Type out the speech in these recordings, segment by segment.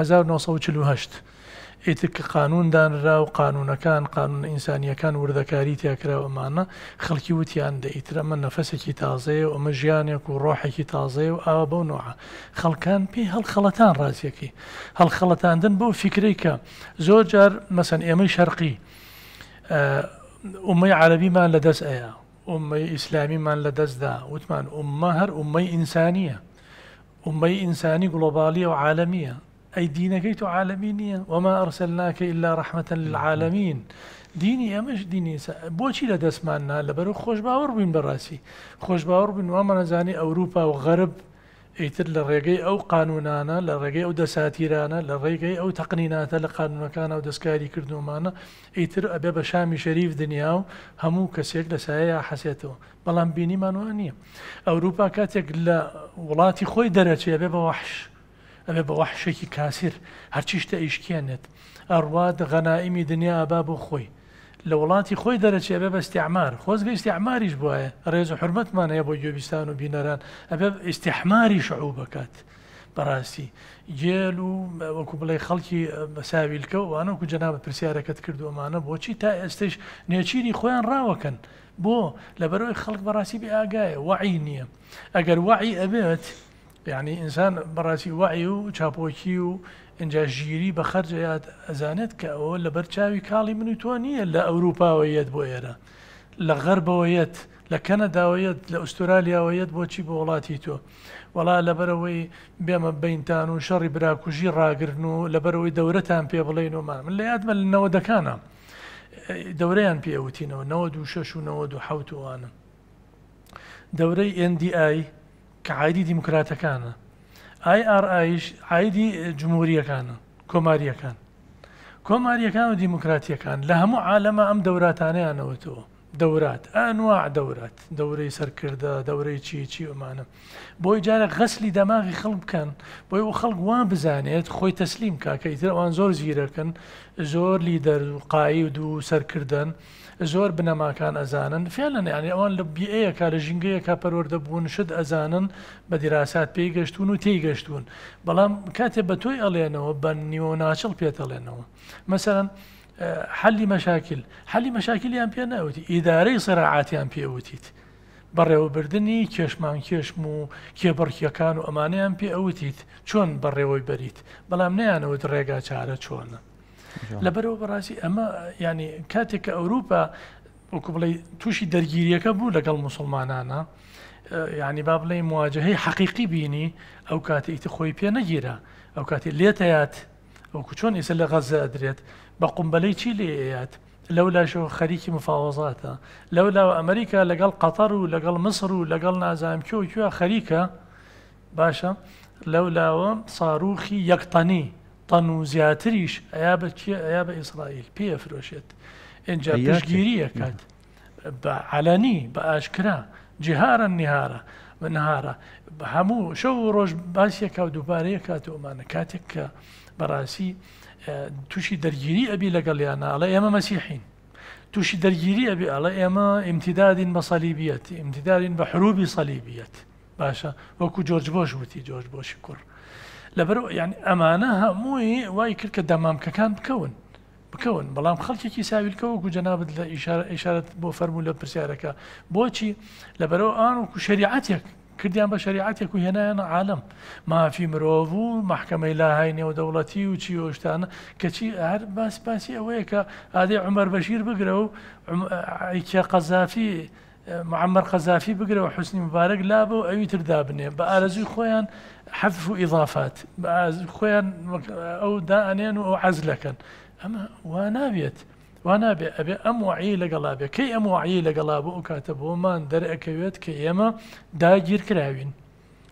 1940 ئیتر کە قانون دانرا و کان قانون معنا خلقی و تیان خەڵکی وتیان من نفس کی تازه و کی تازه و ڕۆحێکی تازەیە و پی هل نوعە خەڵکان کی هل ڕازیەکەی دن بو فکری کە شرقی اه، امی عربی من لدس ایا امی اسلامی من لدس دا و وتمان ئومە هر امی انسانیه امی انسانی گڵۆبالی و عالمیه ئەی دینەکەی تۆ عاالمی نییە وەما ئەرسلناکە إلا ڕحمەتە العاالمین دینی ئەمەش دینی بۆچی لە دەستماننا لەبەر خۆش باوەڕ بووین بەڕاستی خۆش باوەڕ بن وامەەزانی ئەوروپا و غەرب ئیتر لە ڕێگەی ئەو قانونانە لە ڕێگەی ئەو دەساتیرانە لە ڕێگەی ئەو تەقنیناتە لە قانونەکانە و دەستکاری کردومانە ئیتر ئەبێ بە شامی شەریف دنیا و هەموو کەسێک لەسایە حەسێتەوە بەڵام بینیمانوان نییە ئەوروپا کاتێک لە وڵاتی خۆی دەرەچێ بێ بە وحش ئەوێ بە وەحشێکی کاسیر هەرچی شتە ئیشکێنێت ئەڕوا غەنائیمی دنیا ئابا بۆ خۆی لە وڵاتی خۆی دەرەچێ بێ بەستیعمار خۆزگە ئیسیعماریش بواە ڕێز و حرمەتمانەیە بۆ گوێبیستان و بینەران ئەبێ ئیسیحماری شعوو بکات بەڕاستی گێل و وەکو بڵێ خەڵکی بەساویلکە وانەکو جەنابەت پرسیارەکەت کردومانە بۆچی تا ئێستش نێچیری خۆیان ڕاوەکەن بۆ لەبەرەوەی خەڵک بەڕاستی بێ ئاگایە وعی نییە ئەگەر وعی ئەبێت یعنی ئینسان بەڕاستی وعی و چاپۆکی و اینجا ژیری بە خەرجەیات ئەزانێت کە ئەوە لە بەرچاوی کاڵی منی تۆ نییە لە ئەوروپاوەیەت بۆ ئێرە لە غەربەوەیەت لە کەنەداوەیەت لە ئوسترالیاوەیەت بۆچی بە وڵاتی تۆ وڵا لەبەرەوەی بێمە بینتان و شەڕی براکوژی ڕاگرن و لەبەرەوەی دەورەتان پێ بڵێن ومان من لە یادمە لەەوە دەکانە دەورەیان پێوتینەوە 96 و 1970وانە دەورەی NDI کە عیدی دیموکراتەکانە آیRIش عیدی جمهوریەکانە کۆماریەکان کۆماریەکان و دیموکراتیەکان لە هەموو عالەمە ئەم دەوراتانەیانەوەتەوە دەورات ئەنواع دەورات دەورەی سەرکردە دەورەی چیچی ئەمانە بۆی جارە غەسلی دەماغی خەڵ بکەن بۆی و خەڵک وا بزانێت خۆی تەسلیم کاکە ئیتر ئەوان زۆر زیرەکەن زۆر لیدەر و قایی و دوو سەرکردن زۆر بنەماکان ئەزانن فێنن یانی ئەوان لە بیەیە کا لە ژنگەیە کاپەروەەردە بوون شت ئەزانن بە دیراسات پێی گەشتون و تێی گەشتون بەڵام کاتێ بە تۆی ئەڵێنەوە بە نیوە ناچڵ پێتەڵێنەوە مەسەرەن حلی مەشاکل حلی مەشاکلیان پێ ناوتی ئیدارەی سەراعاتیان پێوتیت بەڕێوەبردننی کێشمان کێشم و کێبڕکیەکان و ئەمانیان پێ ئەوتیت چۆن بەڕێوەی بەریت بەڵام نیانەوەت ڕێگا چارە چۆنە لەبەرەوە بەڕاستی ئەمە ینی کاتێک کە ئەوروپا وەکو بڵێ تووشی دەرگیریەکە بوو لەگەڵ مسلمانانە ینی با بڵێ مواجهەی حەقیقی بینی ئەو کاتێ ئیت خۆی پێ نەگیرە ئەو کاتێ لێتەیات وەکو چۆن ئێستا لە غەزە ئەدرێت بە قمبەلەی چی لێ ئەیات لەولاشەوە خەریکی مفاوەزاتە لەولا ئەمریکا لەگەڵ قەتەر و لەگەڵ مصر و لەگەڵ نازانکیۆ و کوێ خەریکە باشە لەولاوە ساروخی یەکتەنی تەن و زیاتریش ئەیا بە ئەیا بە ئیسرائیل پێفرۆشێت اینجا پێشگیریەکات بە علەنی بە ئاشکرا جیهارە نیهارە بنهارا همو شوروش باسيكا ودباريكا تؤمان كاتك براسي اه، تشي درجيري أبي لقال لي أنا على إما مسيحين توشي درجيري أبي على إما امتداد بصليبيات امتداد بحروب صليبيات باشا وكو جورج بوش وتي جورج بوش كر لبرو يعني أمانة هموي واي كرك دمام كان بكون بلام کی بکەون بەڵام خەڵکێکی ساویلکەوەکو جەنابەت لە ئیشارەت بۆ فەرمو لە پرسیارەکە بۆچی لەبەرەوە ئان وکو شریعاتێک کردیان بە شریعاتێک و هێنایەنە عالم ما فی مراوو مافی مرۆڤ و محکمەی و نێودەوڵەتی و چیۆشتانە کەچی هەر باس باسی ئەوەیە کە ئادەی عمەر بەشیر بگرە و ئەیکە قذافی معمر قەزافی بگرەوە حوسنی مبارەك لا بە و ئەوی تردا با بە خویان حذف حەف و ئیضافات خویان او دانیان و عزل کن اما وانابيت وانابي ابي ام وعي لقلابي كي ام وعي لقلابي وكاتب ومان درع كويت كي اما داجير كراوين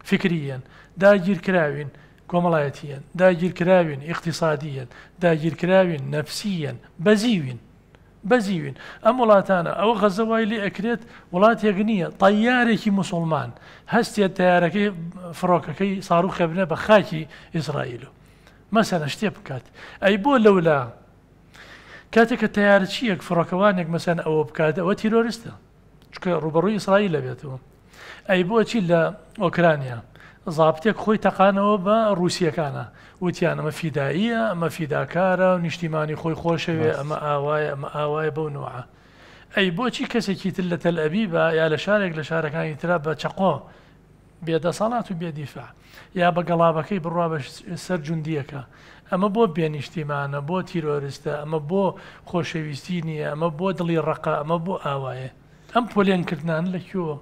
فكريا داجير كراوين كوملايتيا داجير كراوين اقتصاديا داجير كراوين نفسيا بزيوين بزيوين ام ولاتانا او غزواي لي اكريت ولات يغنيه طياري مسلمان هستي الطياره كي فروكا كي صاروخ ابن بخاكي اسرائيلو مەسەرە شتێ بکات ئەی بۆ لەولا کاتێک کە تیارچیەک فڕۆکەوانێک مەسەن ئەوە بکات ئەوە تیرۆریستە چکە ڕوبەڕووی ئیسرائیل لەبێتەوە ئەی بۆچی لە ئۆکرانیا زابتێک خۆی تەقانەوە بە رووسیەکانە وتیانەمە فیداییە ئەمە فیداکارە و نیشتیمانی خۆی خۆشەوێ ئەمە ئاوای ئەمە ئاوای بەو نوعە ئەی بۆچی کەسێکی تر لە تەلەبی بە یا لە شارێک لە شارەکانی تررا بە چقۆ بێدەسەڵات و بێدیفا یا بە گەڵابەکەی بڕوا بە سەر جوندیەکە ئەمە بۆ بێنیشتیمانە بۆ تیرۆریستە ئەمە بۆ خۆشەویستی نییە ئەمە بۆ دڵی ڕقا ئەمە بۆ ئاوایە ئەم پۆلێنکردان لەکوۆ.